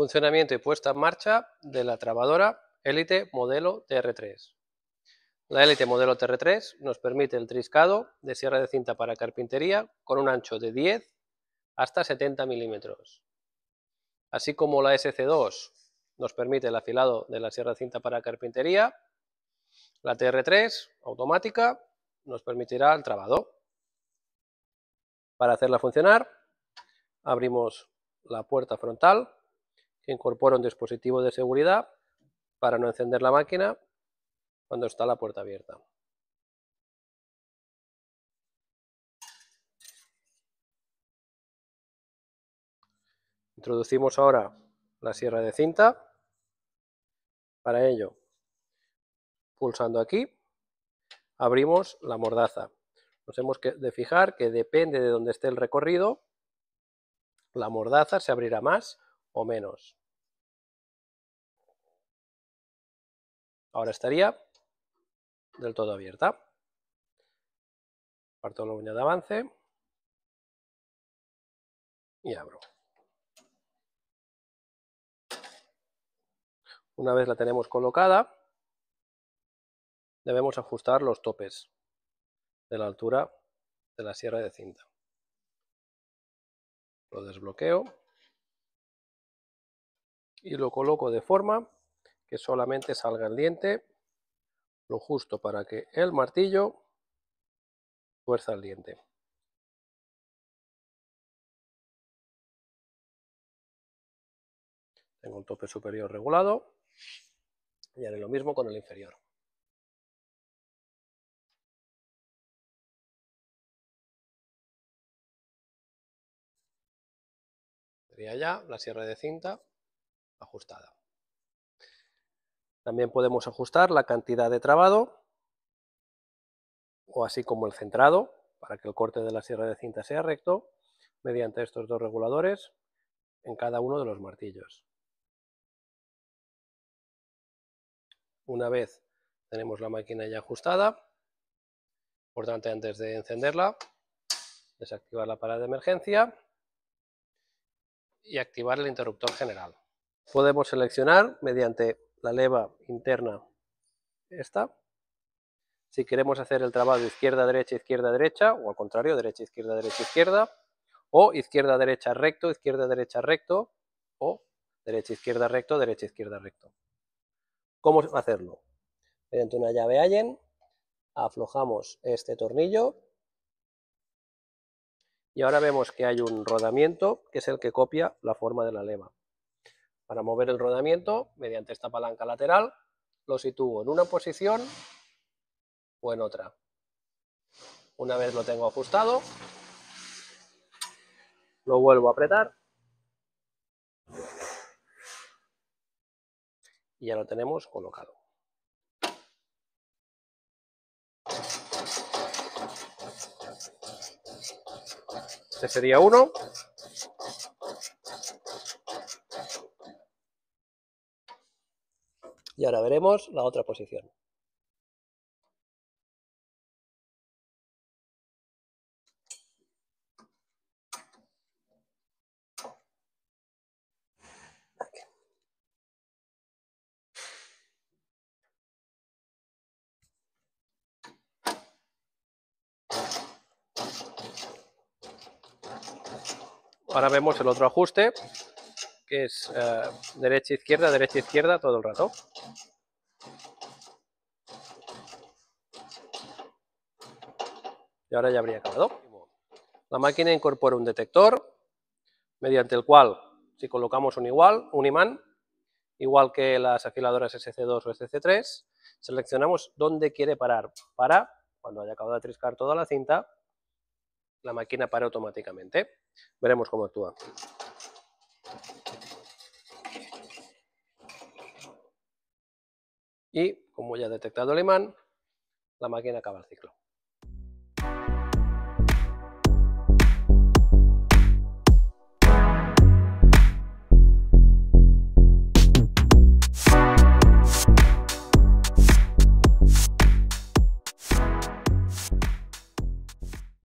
Funcionamiento y puesta en marcha de la trabadora élite Modelo TR3. La élite Modelo TR3 nos permite el triscado de sierra de cinta para carpintería con un ancho de 10 hasta 70 milímetros. Así como la SC2 nos permite el afilado de la sierra de cinta para carpintería, la TR3 automática nos permitirá el trabado. Para hacerla funcionar, abrimos la puerta frontal que incorpora un dispositivo de seguridad para no encender la máquina cuando está la puerta abierta. Introducimos ahora la sierra de cinta. Para ello, pulsando aquí, abrimos la mordaza. Nos hemos de fijar que depende de donde esté el recorrido, la mordaza se abrirá más o menos. Ahora estaría del todo abierta. Parto la uña de avance y abro. Una vez la tenemos colocada, debemos ajustar los topes de la altura de la sierra de cinta. Lo desbloqueo y lo coloco de forma que solamente salga el diente, lo justo para que el martillo fuerza el diente. Tengo el tope superior regulado y haré lo mismo con el inferior. Sería ya la sierra de cinta ajustada. También podemos ajustar la cantidad de trabado o así como el centrado para que el corte de la sierra de cinta sea recto mediante estos dos reguladores en cada uno de los martillos. Una vez tenemos la máquina ya ajustada, importante antes de encenderla, desactivar la parada de emergencia y activar el interruptor general. Podemos seleccionar mediante la leva interna esta. Si queremos hacer el trabajo izquierda-derecha, izquierda-derecha, o al contrario, derecha-izquierda, derecha-izquierda, o izquierda-derecha recto, izquierda-derecha recto, o derecha-izquierda recto, derecha-izquierda recto. ¿Cómo hacerlo? Mediante una llave Allen, aflojamos este tornillo, y ahora vemos que hay un rodamiento, que es el que copia la forma de la leva. Para mover el rodamiento, mediante esta palanca lateral, lo sitúo en una posición o en otra. Una vez lo tengo ajustado, lo vuelvo a apretar y ya lo tenemos colocado. Este sería uno. Y ahora veremos la otra posición. Ahora vemos el otro ajuste que es eh, derecha, izquierda, derecha, izquierda todo el rato. Y ahora ya habría acabado. La máquina incorpora un detector mediante el cual, si colocamos un igual, un imán, igual que las afiladoras SC2 o SC3, seleccionamos dónde quiere parar. Para, cuando haya acabado de atriscar toda la cinta, la máquina para automáticamente. Veremos cómo actúa. y, como ya ha detectado el imán, la máquina acaba el ciclo.